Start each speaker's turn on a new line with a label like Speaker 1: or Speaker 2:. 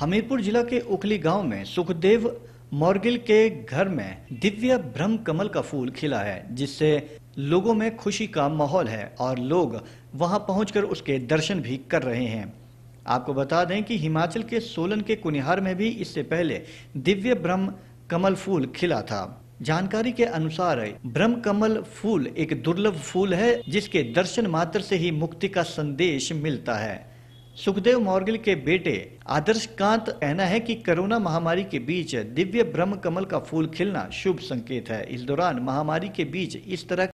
Speaker 1: हमीरपुर जिला के उखली गांव में सुखदेव मोरगिल के घर में दिव्य ब्रह्म कमल का फूल खिला है जिससे लोगों में खुशी का माहौल है और लोग वहां पहुंचकर उसके दर्शन भी कर रहे हैं आपको बता दें कि हिमाचल के सोलन के कुनिहार में भी इससे पहले दिव्य ब्रह्म कमल फूल खिला था जानकारी के अनुसार ब्रह्म कमल फूल एक दुर्लभ फूल है जिसके दर्शन मात्र से ही मुक्ति का संदेश मिलता है सुखदेव मौर्गिल के बेटे आदर्श कांत कहना है कि कोरोना महामारी के बीच दिव्य ब्रह्म कमल का फूल खिलना शुभ संकेत है इस दौरान महामारी के बीच इस तरह